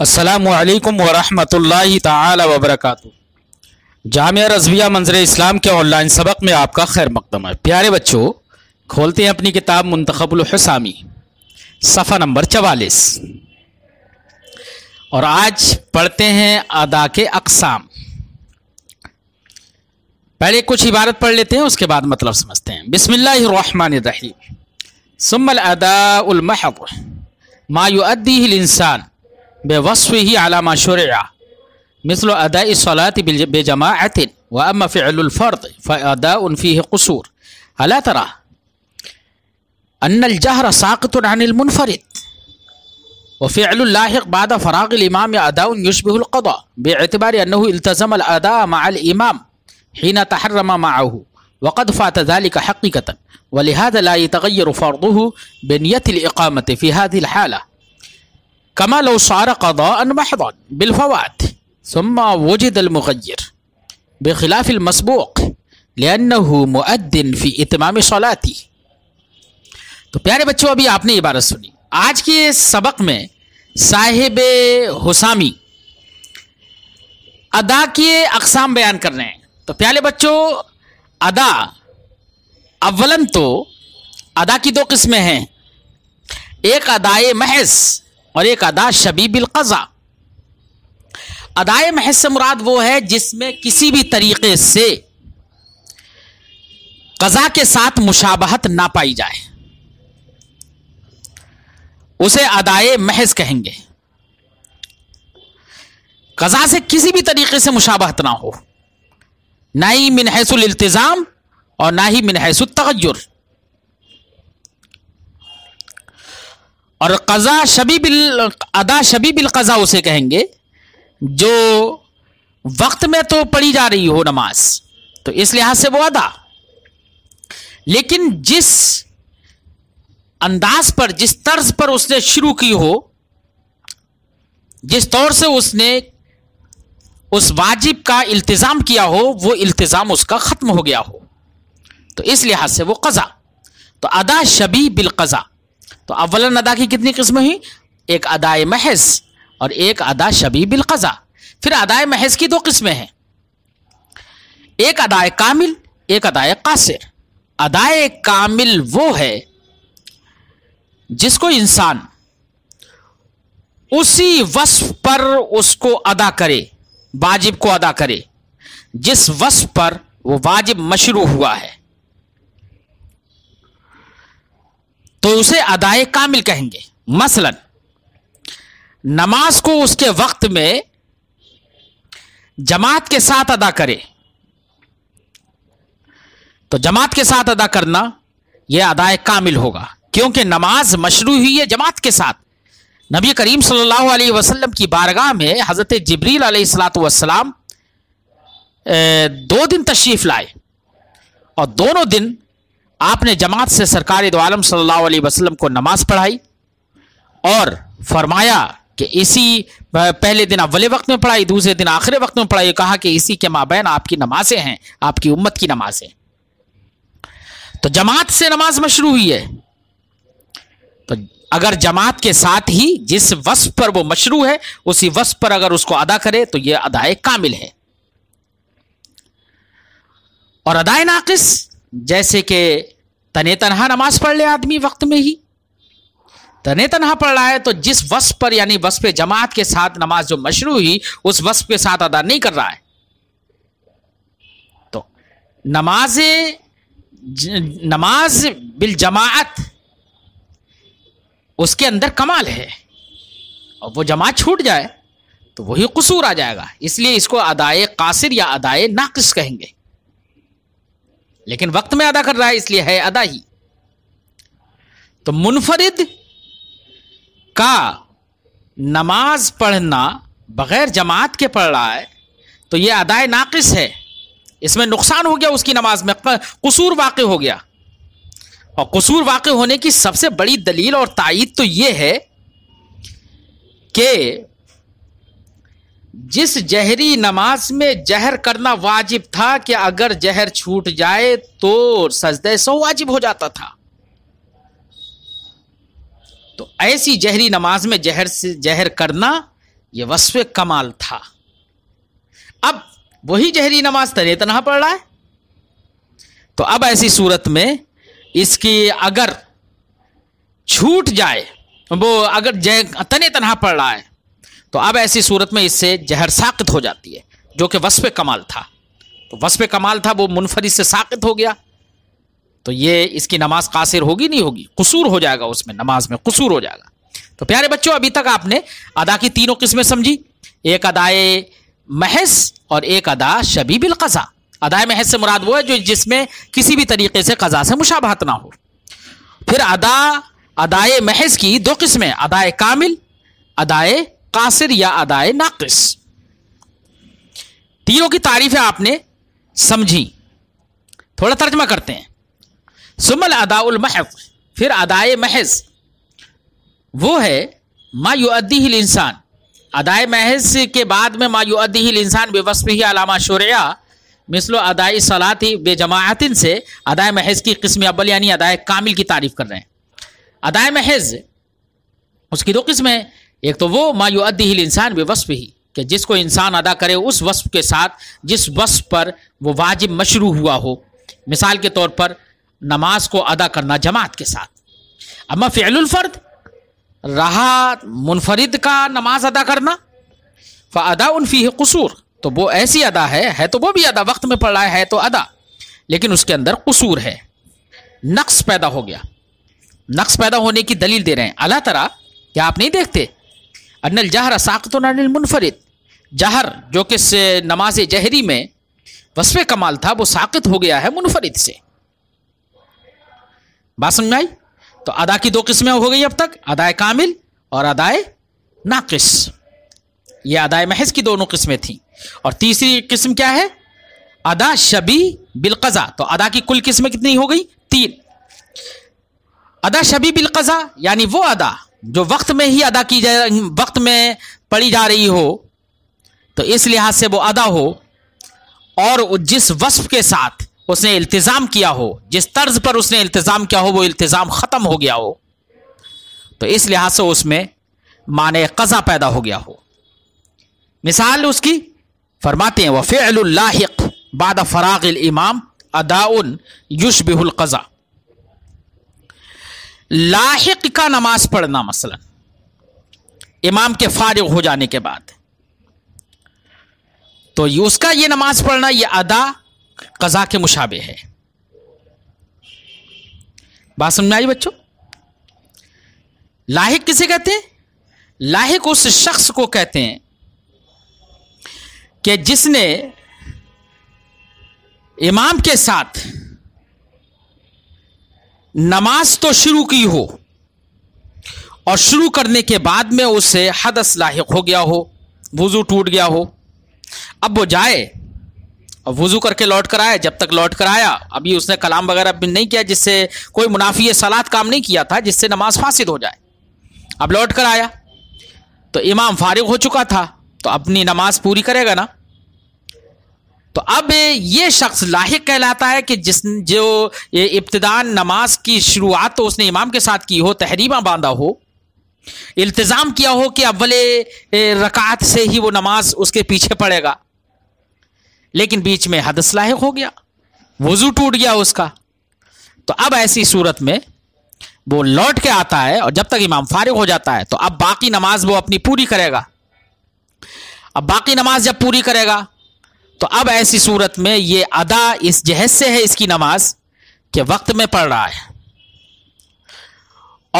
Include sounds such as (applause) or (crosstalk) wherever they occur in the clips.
असलकम वरम तबरक जाम रजविया मंजर इस्लाम के ऑनलाइन सबक में आपका खैर मकदम है प्यारे बच्चों खोलते हैं अपनी किताब मंतखबुलसामी सफ़ा नंबर चवालीस और आज पढ़ते हैं अदा के अकसाम पहले कुछ इबारत पढ़ लेते हैं उसके बाद मतलब समझते हैं बिसमिल्लर सुमल अदाउलमहब मायूअी इंसान بوصفه على ما شرع مثل أداء الصلاة بجماعة وأما فعل الفرض فأداء فيه قصور ألا ترى أن الجهر ساقط عن المنفرد وفعل اللاحق بعد فراغ الإمام أداء يشبه القضاء باعتبار أنه التزم الأداء مع الإمام حين تحرم معه وقد فات ذلك حقيقة ولهذا لا يتغير فرضه بنية الإقامة في هذه الحالة कमा लो सारा कदा अनमहदन बिलफवात सम्मा वजद अलमगैर बखिलाफ मसबूक लियन्नहु मुअद्दिन फ़ी इतमाम सलाती तो प्यारे बच्चों अभी आपने ये बात सुनी आज के सबक में साहिब हुसामी अदा के अकसाम बयान कर रहे हैं तो प्यारे बच्चों अदा अवलन तो अदा की दो किस्में हैं एक अदाए महज और एक अदा शबीबिल कज़ा अदाए महज से मुराद वो है जिसमें किसी भी तरीके से कज़ा के साथ मुशाबहत ना पाई जाए उसे अदाए महज कहेंगे कज़ा से किसी भी तरीके से मुशाबहत ना हो ना ही मिनहसुल इल्तिज़ाम और ना ही मिनहसुल तगजुर और कज़ा शबी बिल अदा शबी बिल कज़ा उसे कहेंगे जो वक्त में तो पढ़ी जा रही हो नमाज तो इस लिहाज से वो अदा लेकिन जिस अंदाज पर जिस तर्ज पर उसने शुरू की हो जिस तौर से उसने उस वाजिब का इल्तिज़ाम किया हो वो इल्तिज़ाम उसका ख़त्म हो गया हो तो इस लिहाज से वो कज़ा तो अदा शबी बिल कज़ा तो अवलन अदा की कितनी किस्में हुई एक अदाए महज और एक अदा शबी बिलकज़ा फिर अदाए महज की दो किस्में हैं एक अदाए कामिल एक अदाए कासिर अदाए कामिल वो है जिसको इंसान उसी वस्फ पर उसको अदा करे वाजिब को अदा करे जिस वस्फ पर वो वाजिब मशरू हुआ है तो उसे अदाए कामिल कहेंगे मसलन नमाज को उसके वक्त में जमात के साथ अदा करे तो जमात के साथ अदा करना यह अदाए कामिल होगा क्योंकि नमाज मशरू हुई है जमात के साथ नबी करीम सल्लल्लाहु अलैहि वसल्लम की बारगाह में हज़रत जबरील सलाम दो दिन तशरीफ़ लाए और दोनों दिन आपने जमात से सरकार दो आलम सल्लल्लाहु अलैहि वसल्लम को नमाज पढ़ाई और फरमाया कि इसी पहले दिन अवले वक्त में पढ़ाई दूसरे दिन आखिरी वक्त में पढ़ाई कहा कि इसी के माबेन आपकी नमाजें हैं आपकी उम्मत की नमाजें तो जमात से नमाज मशरू हुई है तो अगर जमात के साथ ही जिस वस्फ पर वो मशरू है उसी वस्फ पर अगर उसको अदा करे तो यह अदाए कामिल है और अदाए नाकिस जैसे कि तने तनहा नमाज पढ़ ले आदमी वक्त में ही तने तनहा पढ़ रहा है तो जिस वस पर यानी वस पे जमात के साथ नमाज जो मशरू हुई उस वस के साथ अदा नहीं कर रहा है तो नमाज नमाज बिल जमात उसके अंदर कमाल है और वो जमात छूट जाए तो वही कसूर आ जाएगा इसलिए इसको अदाए कासिर या अदाए नाकस कहेंगे लेकिन वक्त में अदा कर रहा है इसलिए है अदा ही तो मुनफरिद का नमाज पढ़ना बगैर जमात के पढ़ रहा है तो ये अदाए नाकिस है इसमें नुकसान हो गया उसकी नमाज में कसूर वाक़ हो गया और कसूर वाक़ होने की सबसे बड़ी दलील और तइद तो ये है कि जिस जहरी नमाज में जहर करना वाजिब था कि अगर जहर छूट जाए तो सजदे सौ वाजिब हो जाता था तो ऐसी जहरी नमाज में जहर से जहर करना ये वसव कमाल था अब वही जहरी नमाज तरह तनहा पड़ रहा है तो अब ऐसी सूरत में इसकी अगर छूट जाए वो अगर जय तने तनहा पड़ रहा है तो अब ऐसी सूरत में इससे जहर साकित हो जाती है जो कि वसफ़ कमाल था तो वसफ़ कमाल था वो मुनफरद से साकित हो गया तो ये इसकी नमाज कासिर होगी नहीं होगी कसूर हो जाएगा उसमें नमाज में कसूर हो जाएगा तो प्यारे बच्चों अभी तक आपने अदा की तीनों किस्में समझी एक अदाए महज और एक अदा शबी बिल कज़ा अदाए महज से मुराद वो है जो जिसमें किसी भी तरीके से कज़ा से मुशाबहत ना हो फिर अदा अदाए महज की दो किस्में अदाए कामिल अदाए कासिर या अदाए नाकिस तीनों की तारीफें आपने समझी थोड़ा तर्जमा करते हैं सुमल अदाउल महज फिर अदाए महज वो है मायुद्दी हिल इंसान अदाए महज के बाद में मायुद्दी हिल इंसान बेवसफ़ ही अलामा शुरिया मिसलो अदाई सलाती बेजमातिन से अदाए महज की किस्म अबल यानी अदाए कामिल की तारीफ़ कर रहे हैं अदाए महज उसकी दो किस्में एक तो वो मायु अद्दी हिल इंसान बेवसफ ही कि जिसको इंसान अदा करे उस वस्फ के साथ जिस वस्फ पर वो वाजिब मशरू हुआ हो मिसाल के तौर पर नमाज को अदा करना जमात के साथ अम्मा फ़िलफ़र्द रहा मुनफरद का नमाज अदा करना अदा उनफी कसूर तो वो ऐसी अदा है है तो वो भी अदा वक्त में पड़ रहा है तो अदा लेकिन उसके अंदर कसूर है नक्स पैदा हो गया नक्स पैदा होने की दलील दे रहे हैं अला तरह क्या आप नहीं देखते अनिल जहर साकतन अनिल मुनफरद जहर जो कि नमाज जहरी में वसफ़ कमाल था वो साकित हो गया है मुनफरद से बात समझ आई तो अदा की दो किस्में हो गई अब तक अदाए कामिल और अदाए नाकिस ये अदाए महज की दोनों किस्में थी और तीसरी किस्म क्या है अदा शबी बिलकज़ा तो अदा की कुल किस्में कितनी हो गई तीन अदा शबी बिलकज़ा यानी वो अदा जो वक्त में ही अदा की जा वक्त में पढ़ी जा रही हो तो इस लिहाज से वो अदा हो और जिस वस्फ के साथ उसने इल्तज़ाम किया हो जिस तर्ज पर उसने इल्तिजाम किया हो वो इल्तिजाम ख़त्म हो गया हो तो इस लिहाज से उसमें माने कज़ा पैदा हो गया हो मिसाल उसकी फरमाते हैं वफ़ेल्लाक बाद फ़राग इमाम अदाउन युश बिहुल कज़ा लाहिक का नमाज पढ़ना मसलन इमाम के फारिग हो जाने के बाद तो उसका ये नमाज पढ़ना ये अदा कजा के मुशाबे है बात समझ में आई बच्चों लाहिक किसे कहते हैं लाहिक उस शख्स को कहते हैं कि जिसने इमाम के साथ नमाज तो शुरू की हो और शुरू करने के बाद में उसे हदस लाक हो गया हो वज़ू टूट गया हो अब वो जाए और वज़ू करके लौट कर आए जब तक लौट कर आया अभी उसने कलाम वगैरह भी नहीं किया जिससे कोई मुनाफी सलाद काम नहीं किया था जिससे नमाज फासिद हो जाए अब लौट कर आया तो इमाम फारिग हो चुका था तो अपनी नमाज पूरी करेगा ना तो अब ये शख्स लाहिक कहलाता है कि जिस जो इब्तदान नमाज की शुरुआत तो उसने इमाम के साथ की हो तहरीमा बांधा हो इल्तज़ाम किया हो कि अव्वले रकात से ही वो नमाज उसके पीछे पड़ेगा लेकिन बीच में हदस लाहिक हो गया वजू टूट गया उसका तो अब ऐसी सूरत में वो लौट के आता है और जब तक इमाम फारिग हो जाता है तो अब बाकी नमाज वो अपनी पूरी करेगा अब बाकी नमाज जब पूरी करेगा तो अब ऐसी सूरत में ये अदा इस जहज से है इसकी नमाज के वक्त में पढ़ रहा है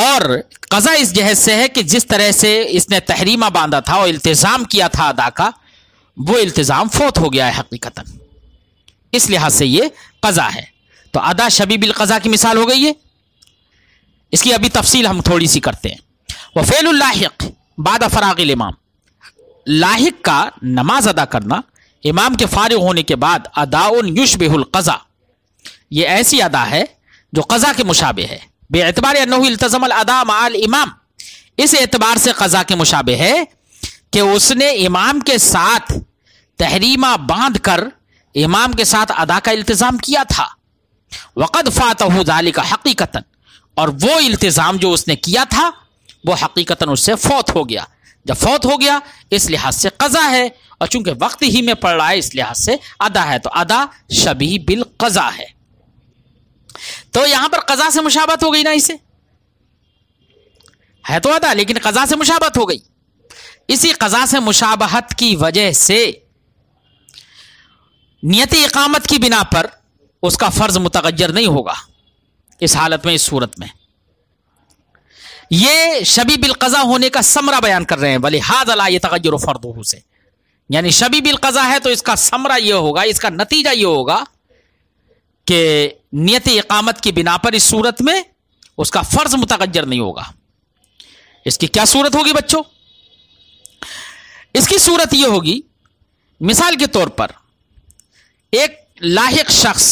और कज़ा इस जहज से है कि जिस तरह से इसने तहरीमा बांधा था और इल्तज़ाम किया था अदा का वो इल्तज़ाम फोत हो गया है हकीकता इस लिहाज से ये कज़ा है तो अदा शबी बिल कज़ा की मिसाल हो गई है इसकी अभी तफसील हम थोड़ी सी करते हैं वफ़ेल लाहक बाद फरागिल इमाम लाहक का नमाज अदा करना इमाम के फारिग होने के बाद अदाउन युशबिहुल कज़ा ये ऐसी अदा है जो कज़ा के मुशाबे है बेतबार अल्तज़म अदा माल इमाम इस एतबार से कज़ा के मुशाबे है कि उसने इमाम के साथ तहरीमा बांध कर इमाम के साथ अदा का इल्तज़ाम किया था वक़द फ़ातह दाली का हकीकता और वो इल्तज़ाम जो उसने किया था वो हकीकता उससे फौत हो गया जब फौत हो गया इस लिहाज से कज़ा है और चूंकि वक्त ही में पड़ रहा है इस लिहाज से अदा है तो अदा शबी बिल कज़ा है तो यहां पर कज़ा से मुशाबत हो गई ना इसे है तो अदा लेकिन कज़ा से मुशाबत हो गई इसी कज़ा से मुशाबहत की वजह से नियति इकामत की बिना पर उसका फ़र्ज़ मुतगजर नहीं होगा इस हालत में इस सूरत में ये शबी बिलकज़ा होने का समरा बयान कर रहे हैं भले हाद अला ये तगजर फर्द से यानी शबी बिलकज़ा है तो इसका समरा यह होगा इसका नतीजा ये होगा कि नियत इकामत की बिना पर इस सूरत में उसका फ़र्ज़ मुतगजर नहीं होगा इसकी क्या सूरत होगी बच्चों इसकी सूरत यह होगी मिसाल के तौर पर एक लाहक शख्स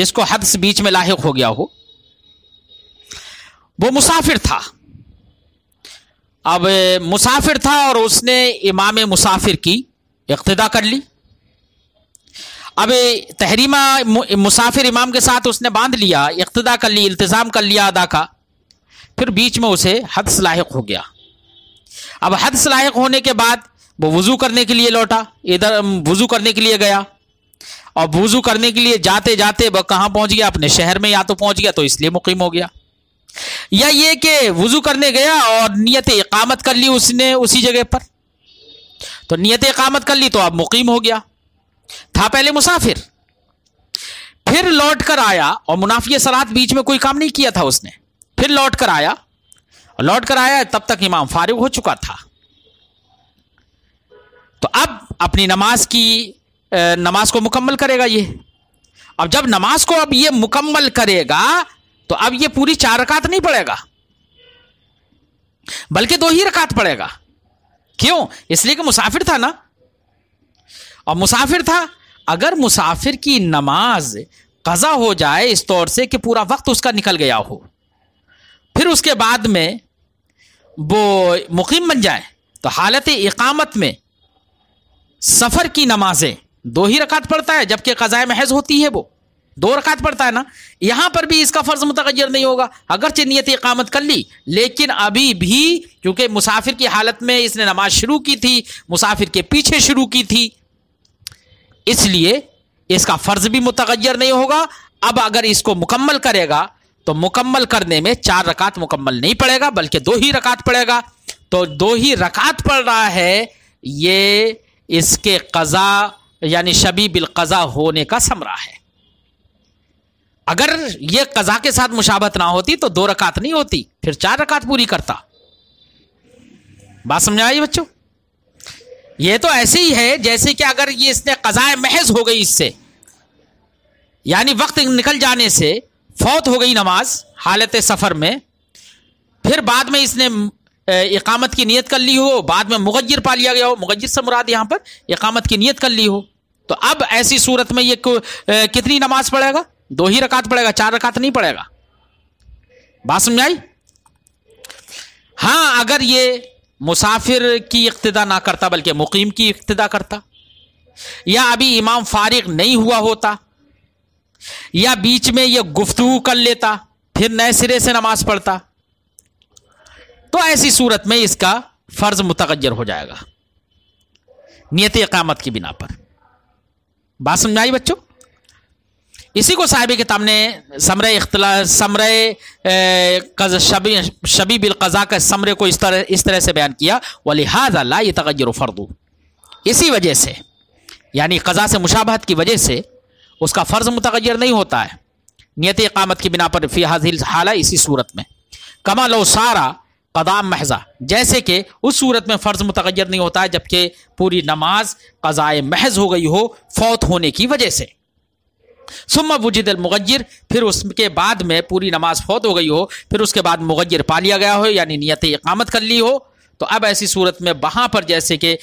जिसको से बीच में लाहक हो गया हो वो मुसाफिर था अब मुसाफिर था और उसने इमाम मुसाफिर की इक्तदा कर ली अब तहरीमा मुसाफिर इमाम के साथ उसने बांध लिया इक्तदा कर ली इल्तज़ाम कर लिया अदा का फिर बीच में उसे हद लाक हो गया अब हद लाक होने के बाद वो वज़ू करने के लिए लौटा इधर वज़ू करने के लिए गया और वज़ू करने के लिए जाते जाते वह कहाँ पहुँच गया अपने शहर में या तो पहुँच गया तो इसलिए मुकीम हो गया या ये कि वज़ू करने गया और नियत इकामत कर ली उसने उसी जगह पर तो नियत इकामत कर ली तो अब मुकीम हो गया था पहले मुसाफिर फिर लौट कर आया और मुनाफिया सलात बीच में कोई काम नहीं किया था उसने फिर लौट कर आया और लौट कर आया तब तक इमाम फारिग हो चुका था तो अब अपनी नमाज की नमाज को मुकम्मल करेगा ये अब जब नमाज को अब ये मुकम्मल करेगा तो अब ये पूरी चार रकात नहीं पड़ेगा बल्कि दो ही रकात पड़ेगा क्यों इसलिए कि मुसाफिर था ना और मुसाफिर था अगर मुसाफिर की नमाज कज़ा हो जाए इस तौर से कि पूरा वक्त उसका निकल गया हो फिर उसके बाद में वो मुकीम बन जाए तो हालत इकामत में सफ़र की नमाजें दो ही रकात पड़ता है जबकि कज़ाए महज होती है वो दो रकात पढ़ता है ना यहां पर भी इसका फ़र्ज़ मुतगैर नहीं होगा अगरचे नीयत इकामत कर ली लेकिन अभी भी क्योंकि मुसाफिर की हालत में इसने नमाज शुरू की थी मुसाफिर के पीछे शुरू की थी इसलिए इसका फ़र्ज़ भी मुतगैर नहीं होगा अब अगर इसको मुकम्मल करेगा तो मुकम्मल करने में चार रकात मुकम्मल नहीं पड़ेगा बल्कि दो ही रकात पड़ेगा तो दो ही रकात पड़ रहा है ये इसके कज़ा यानी शबी बिल कज़ा होने का समरा है अगर ये कजा के साथ मुशाबत ना होती तो दो रकात नहीं होती फिर चार रकात पूरी करता बात समझ आई बच्चों ये तो ऐसे ही है जैसे कि अगर ये इसने कजाए महज हो गई इससे यानी वक्त निकल जाने से फौत हो गई नमाज हालत सफ़र में फिर बाद में इसने इकामत की नियत कर ली हो बाद में मुगजर पा लिया गया हो मुगजर से मुराद यहां पर इकामत की नियत कर ली हो तो अब ऐसी सूरत में ये कितनी नमाज पढ़ेगा दो ही रकात पड़ेगा चार रकात नहीं पड़ेगा बात समझ आई हाँ अगर ये मुसाफिर की इक्तदा ना करता बल्कि मुकीम की इक्तदा करता या अभी इमाम फारिग नहीं हुआ होता या बीच में ये गुफ्तु कर लेता फिर नए सिरे से नमाज पढ़ता तो ऐसी सूरत में इसका फर्ज मुतगजर हो जाएगा नियत इकामत की बिना पर बात समझ आई बच्चों इसी को साहिब किताब ने समर अख्तला समर शबी शबी बिलकज़ा का समरे को इस तरह इस तरह से बयान किया लिहाजा ला तगैर फ़र्दू इसी वजह से यानी कज़ा से मुशाबहत की वजह से उसका फ़र्ज़ मुतगैर नहीं होता है नियत इकामत की बिना पर फ़ी हाजिल हाला इसी सूरत में कमा लो सारा कदाम महजा जैसे कि उस सूरत में फ़र्ज़ मुतगैर नहीं होता है जबकि पूरी नमाज कज़ाए महज हो गई हो फौत होने की वजह से सुम्मा वजिद मुगैर फिर उसके बाद में पूरी नमाज फौत हो गई हो फिर उसके बाद मुगजर पा लिया गया हो यानी नीयत इकामत कर ली हो तो अब ऐसी सूरत में वहाँ पर जैसे कि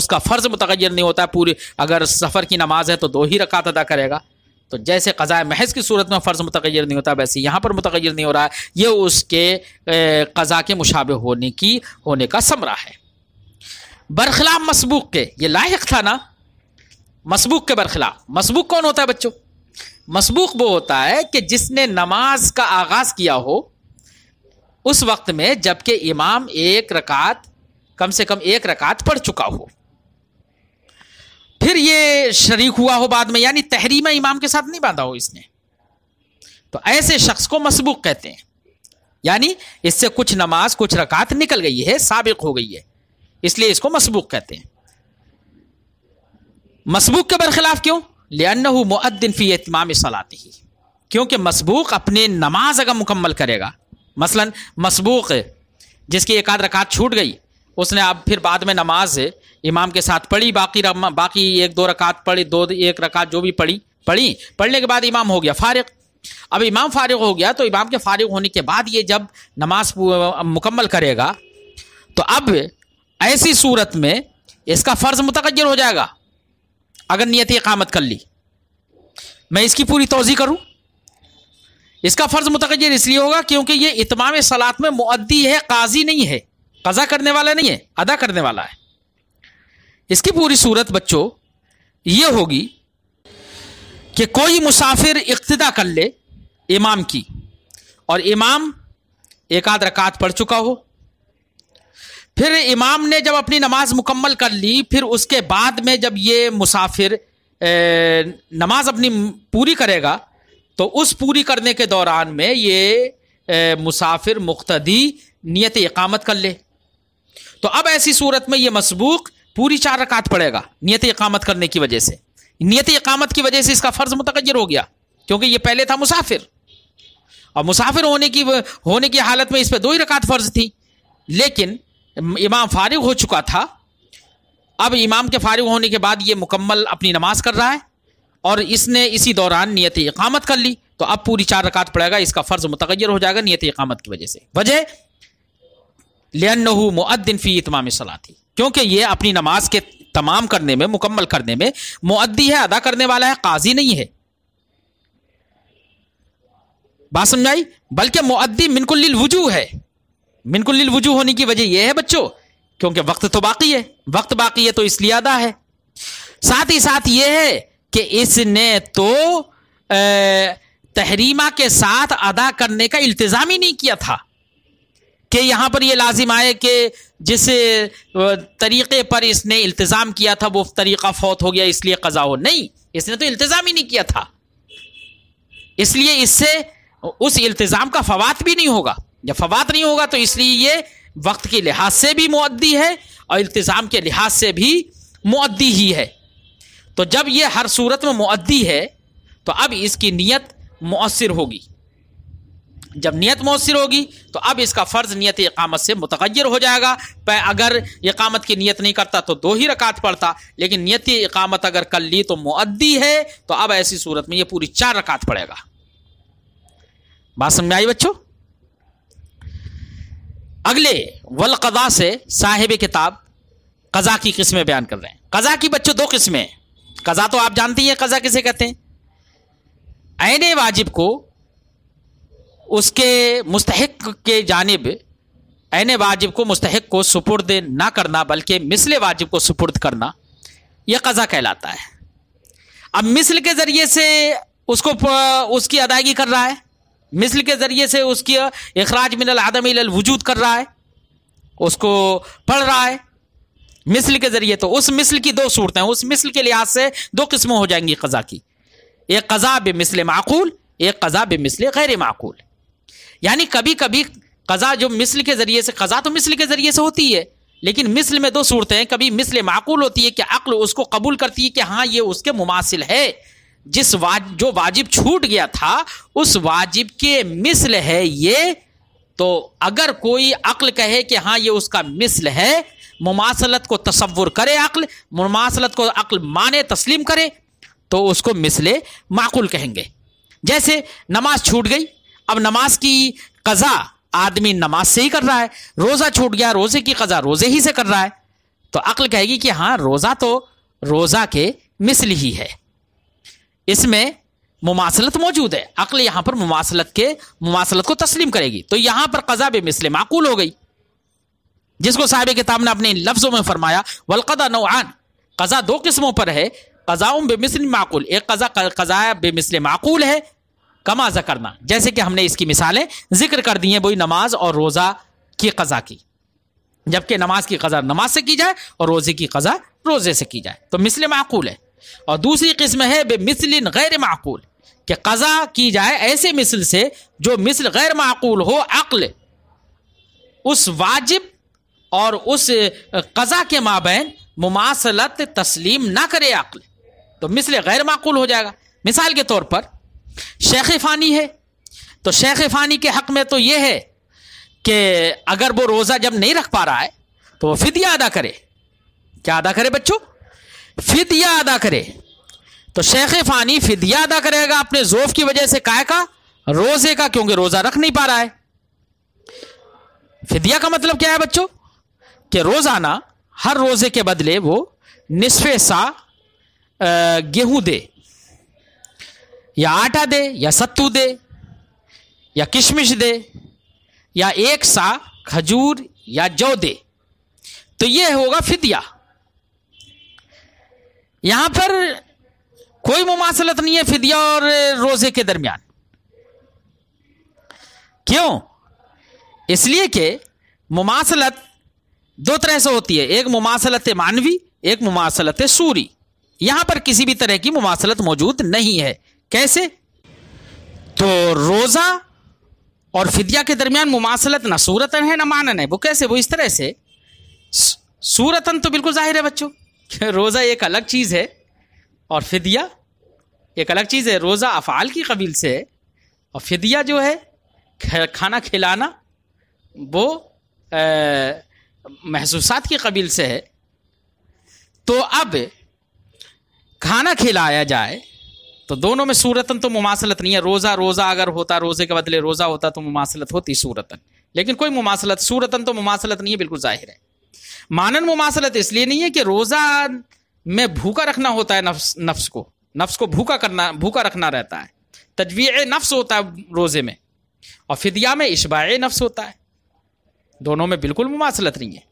उसका फ़र्ज़ मुतर नहीं होता पूरी अगर सफ़र की नमाज है तो दो ही रकात अदा करेगा तो जैसे कज़ाए महज की सूरत में फ़र्ज़ मुतर नहीं होता वैसे यहाँ पर मुतगैर नहीं हो रहा है ये उसके कज़ा के मुशाबे होने की होने का समरा है बरखिला मसबूक के ये लाइक था ना मसबूक के बरखिला मसबूक कौन होता है बच्चों मसबूक वो होता है कि जिसने नमाज का आगाज किया हो उस वक्त में जबकि इमाम एक रकात कम से कम एक रकात पढ़ चुका हो फिर ये शरीक हुआ हो बाद में यानी तहरीम इमाम के साथ नहीं बांधा हो इसने तो ऐसे शख्स को मसबूक कहते हैं यानी इससे कुछ नमाज कुछ रकात निकल गई है साबिक हो गई है इसलिए इसको मसबूक कहते हैं मसबूक के बरखिलाफ क्यों लियान मुद्दिन फ़ी अतमाम सलाती ही क्योंकि मसबूक अपने नमाज अगर मुकम्मल करेगा मसलन मसबूक जिसकी एक आध रकात छूट गई उसने अब फिर बाद में नमाज इमाम के साथ पढ़ी बाकी रम, बाकी एक दो रकात पढ़ी दो एक रकात जो भी पढ़ी पढ़ी पढ़ने के बाद इमाम हो गया फ़ारग अब इमाम फारग हो गया तो इमाम के फारग होने के बाद ये जब नमाज मुकम्मल करेगा तो अब ऐसी सूरत में इसका फ़र्ज़ मुतकर हो जाएगा अगर नियत इकामत कर ली मैं इसकी पूरी तोजी करूँ इसका फ़र्ज़ मुतजर इसलिए होगा क्योंकि ये इतमाम सलात में मुद्दी है काजी नहीं है कज़ा करने वाला नहीं है अदा करने वाला है इसकी पूरी सूरत बच्चों ये होगी कि कोई मुसाफिर इक्तदा कर ले इमाम की और इमाम एक आध रकात पढ़ चुका हो फिर इमाम ने जब अपनी नमाज मुकम्मल कर ली फिर उसके बाद में जब ये मुसाफिर नमाज अपनी पूरी करेगा तो उस पूरी करने के दौरान में ये मुसाफिर मुख्तदी नियत इकामत कर ले तो अब ऐसी सूरत में ये मसबूक पूरी चार रकात पड़ेगा नियत इकामत करने की वजह से नियत इकामत की वजह से इसका फ़र्ज़ मुतकर हो गया क्योंकि ये पहले था मुसाफिर और मुसाफिर होने की होने की हालत में इस पर दो ही रकात फ़र्ज़ थी लेकिन इमाम फारिग हो चुका था अब इमाम के फारिग होने के बाद ये मुकम्मल अपनी नमाज कर रहा है और इसने इसी दौरान नियत इकामत कर ली तो अब पूरी चार रकात पड़ेगा इसका फ़र्ज़ मुतगैर हो जाएगा नियत इकामत की वजह से वजह लियनहू मुद्दिन फ़ी इतमाम सलाती थी क्योंकि ये अपनी नमाज के तमाम करने में मुकम्मल करने में मुद्दी है अदा करने वाला है काजी नहीं है बात समझाई बल्कि मुद्दी मिनकुल वजू है बिल्कुल लिल वजू होने की वजह यह है बच्चों क्योंकि वक्त तो बाकी है वक्त बाकी है तो इसलिए अदा है साथ ही साथ यह है कि इसने तो तहरीमा के साथ अदा करने का इल्तजाम ही नहीं किया था कि यहां पर यह लाजिम आए कि जिस तरीक़े पर इसने इल्तज़ाम किया था वो तरीक़ा फौत हो गया इसलिए कज़ा हो नहीं इसने तो इल्तज़ाम ही नहीं किया था इसलिए इससे उस इल्तज़ाम का फवाद भी नहीं होगा जब फवाद नहीं होगा तो इसलिए ये वक्त के लिहाज से भी मुद्दी है और इल्तज़ाम के लिहाज से भी मुद्दी ही है तो जब ये हर सूरत में मुद्दी है तो अब इसकी नीयत मौसर होगी जब नीयत मौसर होगी तो अब इसका फ़र्ज़ नीयत इकामत से मुतगर हो जाएगा पर अगर इकामत की नीयत नहीं करता तो दो ही रकात पढ़ता लेकिन नीयत इकामत अगर कर ली तो मुद्दी है तो अब ऐसी सूरत में ये पूरी चार रकात पड़ेगा बात समझ आई बच्चों अगले वल से साहिब किताब कज़ा की किस्में बयान कर रहे हैं कज़ा की बच्चों दो किस्में कज़ा तो आप जानती हैं कज़ा किसे कहते हैं ऐन वाजिब को उसके मुस्तक के जानब ऐन वाजिब को मुस्तक को सुपुर्द ना करना बल्कि मिसल वाजिब को सुपुर्द करना यह कज़ा कहलाता है अब मिसल के ज़रिए से उसको उसकी अदायगी कर रहा है मिसल के ज़रिए से उसकी अखराज मिनल आदम वजूद कर रहा है उसको पढ़ रहा है मिसल के ज़रिए तो उस मिसल की दो सूरतें उस मिसल के लिहाज से दो किस्में हो जाएंगी कज़ा की एक कज़ा मिसल माकूल एक कज़ा मिसल गैर माकूल यानी कभी कभी कज़ा जो मिसल के ज़रिए से कज़ा तो मिसल के ज़रिए से होती है लेकिन मिसल में दो सूरतें हैं कभी मिसल माकूल होती है कि अक्ल उसको कबूल करती है कि हाँ ये उसके मुमासिल है जिस वाज जो वाजिब छूट गया था उस वाजिब के मिसल है ये तो अगर कोई अक्ल कहे कि हाँ ये उसका मिसल है मुमासलत को तस्वुर करे अक्ल मुमासलत को अक्ल माने तस्लीम करे तो उसको मिसले माकूल कहेंगे जैसे नमाज छूट गई अब नमाज की कज़ा आदमी नमाज से ही कर रहा है रोज़ा छूट गया रोज़े की कज़ा रोज़े ही से कर रहा है तो अक्ल कहेगी कि हाँ रोज़ा तो रोज़ा के मिसल ही है इसमें मुमासलत मौजूद है अक्ल यहां पर मुमासलत के मुमासलत को तस्लीम करेगी तो यहां पर कजा बे मिसले माकूल हो गई जिसको साहब किताब ने अपने लफ्जों में फरमाया वलकदा नौआन कजा दो किस्मों पर है कजाउम मिसल माकूल एक कजा कजा मिसल माकूल है कमा करना जैसे कि हमने इसकी मिसालें जिक्र कर दी हैं वही नमाज और रोज़ा की कज़ा की जबकि नमाज की कज़ा नमाज से की जाए और रोज़े की कज़ा रोज़े से की जाए तो मिसल माकूल है और दूसरी किस्म है बे मिसल गैर माकूल कि कज़ा की जाए ऐसे मिसल से जो मिसल गैर माकूल हो अक्ल उस वाजिब और उस कज़ा के माबेन मुमासलत तस्लीम ना करे अक्ल तो मिसल गैर माकूल हो जाएगा मिसाल के तौर पर शेख फ़ानी है तो शेख फ़ानी के हक़ में तो यह है कि अगर वो रोज़ा जब नहीं रख पा रहा है तो वह फिदिया अदा करे क्या अदा करे बच्चों फिदिया अदा करे तो शेख फानी फिदिया अदा करेगा अपने जोफ की वजह से काय का रोजे का क्योंकि रोजा रख नहीं पा रहा है फिदिया का मतलब क्या है बच्चों कि रोजाना हर रोजे के बदले वो निस्फे सा गेहूं दे या आटा दे या सत्तू दे या किशमिश दे या एक सा खजूर या जौ दे तो ये होगा फिदिया यहां पर कोई मुमासलत नहीं है फिदिया और रोजे के दरमियान क्यों इसलिए कि मुमासलत दो तरह से होती है एक मुमासलत मानवी एक मुमासलत सूरी यहां पर किसी भी तरह की मुमासलत मौजूद नहीं है कैसे तो रोजा और फिदिया के दरमियान मुमासलत ना सूरतन है ना मानन है वो कैसे वो इस तरह से सूरतन तो बिल्कुल जाहिर है बच्चों (laughs) रोज़ा एक अलग चीज़ है और फिदिया एक अलग चीज़ है रोज़ा अफ़ाल की कबील से है और फिदिया जो है खाना खिलाना वो महसूस की कबील से है तो अब खाना खिलाया जाए तो दोनों में सूरतन तो मुमासलत नहीं है रोज़ा रोज़ा अगर होता रोज़े के बदले रोज़ा होता तो मुमासलत होती सूरतन लेकिन कोई मुमासलत सूरतन तो मुमासलत नहीं है बिल्कुल ज़ाहिर है मानन मुमासलत इसलिए नहीं है कि रोज़ा में भूखा रखना होता है नफ्स नफ्स को नफ्स को भूखा करना भूखा रखना रहता है तजवी नफ्स होता है रोज़े में और फिदिया में इशबा नफ्स होता है दोनों में बिल्कुल मुमासलत नहीं है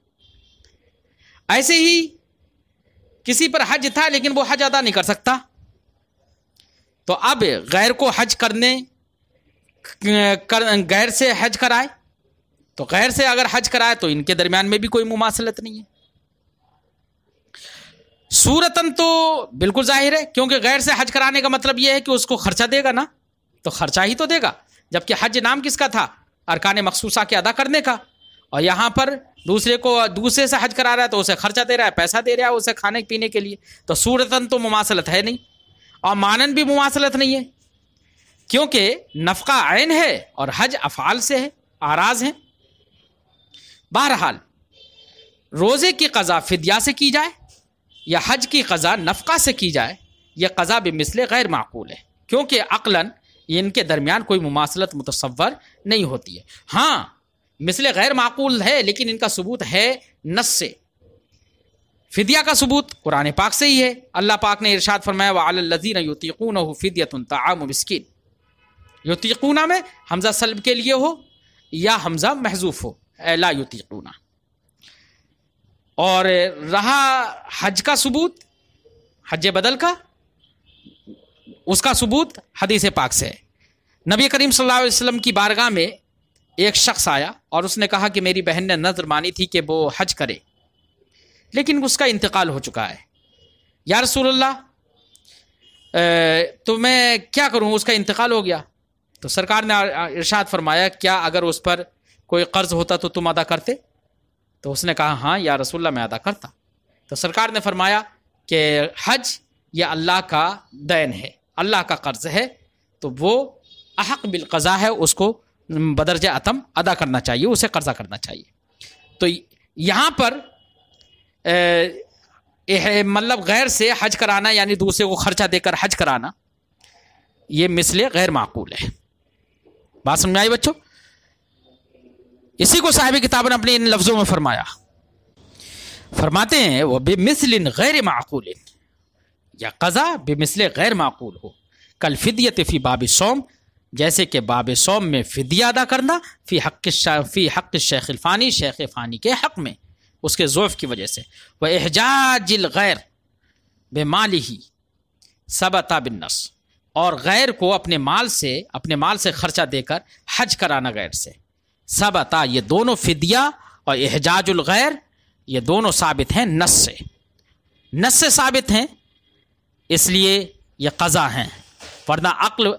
ऐसे ही किसी पर हज था लेकिन वो हज अदा नहीं कर सकता तो अब गैर को हज करने कर, गैर से हज कराए तो गैर से अगर हज कराए तो इनके दरमियान में भी कोई मुमासलत नहीं है सूरतन तो बिल्कुल जाहिर है क्योंकि गैर से हज कराने का मतलब यह है कि उसको खर्चा देगा ना तो खर्चा ही तो देगा जबकि हज नाम किसका था अरकान मखसूसा के अदा करने का और यहाँ पर दूसरे को दूसरे से हज करा रहा है तो उसे खर्चा दे रहा है पैसा दे रहा है उसे खाने पीने के लिए तो सूरतन तो मुमासलत है नहीं और मानन भी मुमासलत नहीं है क्योंकि नफका आयन है और हज अफ़ाल से है आराज हैं बहरहाल रोज़े की कज़ा फिदिया से की जाए या हज की कज़ा नफका से की जाए यह कज़ा भी मिसले गैर माकूल है क्योंकि अक्लन इनके दरमियान कोई मुमासलत मुतसवर नहीं होती है हाँ मिसले गैर माकूल है लेकिन इनका सबूत है नस से फिदिया का सबूत कुरान पाक से ही है अल्लाह पाक ने इरशाद फरमाया वालजीन युतीकून फ़िदियतन ताम मिसकिन युतीकूना में हमजा सलब के लिए हो या हमजा महजूफ हो ला और रहा हज का सबूत हज बदल का उसका सबूत हदीस पाक से है नबी करीम सल्लल्लाहु अलैहि वसल्लम की बारगाह में एक शख्स आया और उसने कहा कि मेरी बहन ने नजर मानी थी कि वो हज करे लेकिन उसका इंतकाल हो चुका है या रसूलुल्लाह तो मैं क्या करूं उसका इंतकाल हो गया तो सरकार ने इरशाद फरमाया क्या अगर उस पर कोई कर्ज होता तो तुम अदा करते तो उसने कहा हाँ या रसुल्ला मैं अदा करता तो सरकार ने फरमाया कि हज यह अल्लाह का दैन है अल्लाह का कर्ज है तो वो अहक कज़ा है उसको बदरज आतम अदा करना चाहिए उसे कर्जा करना चाहिए तो यहाँ पर मतलब गैर से हज कराना यानी दूसरे को खर्चा देकर हज कराना ये मिसले गैर माकूल है बात समझ आई बच्चों इसी को साहिब किताब ने अपने इन लफ्ज़ों में फरमाया फरमाते हैं वह बेमिसल गैर माकूल या कज़ा बेमिसल गैर माकूल हो कल फिदियत फ़ी बाब सोम जैसे कि बाब सोम में फ़िदिया अदा करना फ़ी हक फ़ी हक शेख फ़ानी शेख फ़ानी के हक़ में उसके जोफ़ की वजह से वह एहजाजिल गैर बेमाली ही सबता बिन्नस और गैर को अपने माल से अपने माल से ख़र्चा देकर हज कराना गैर से सबता हाँ, ये दोनों फिदिया और एहजाजुल गैर ये दोनों साबित हैं नस से नस से साबित हैं इसलिए ये कज़ा हैं वरना अक्ल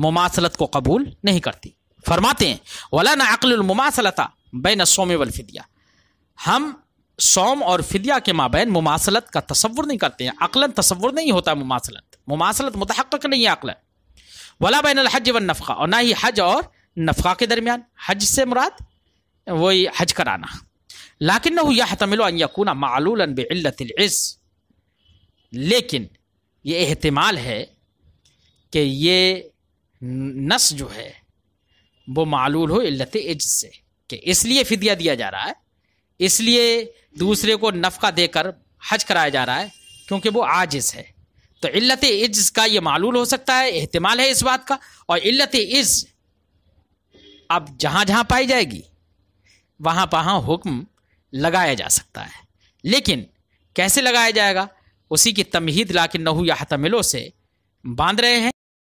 मुमासलत को कबूल नहीं करती फरमाते हैं वला ना अक्लमसलता बैन सोम वलफिदिया हम सोम और फिदिया के माबे मुमासलत का तस्वुर नहीं करते हैं अकलन तस्वुर नहीं होता मुमासलत मुमासलत मुतहक नहीं है अकलन वला बैन हज व नफ़ा और ना ही हज और नफ़ा के दरमियान हज से मुराद वही हज कराना लाकिन यह तमिलकूना मालूल बेल्लतज़ लेकिन ये एहतमाल है कि ये नस जो है वो मालूल हो इल्लत इज से कि इसलिए फिदिया दिया जा रहा है इसलिए दूसरे को नफ़ा देकर हज कराया जा रहा है क्योंकि वो आजिज़ है तो इल्लत इज का ये मालूल हो सकता है अहतमाल है इस बात का और इल्लत इज़ अब जहाँ जहाँ पाई जाएगी वहाँ वहाँ हुक्म लगाया जा सकता है लेकिन कैसे लगाया जाएगा उसी की तमहीद के नहू या तमिलों से बांध रहे हैं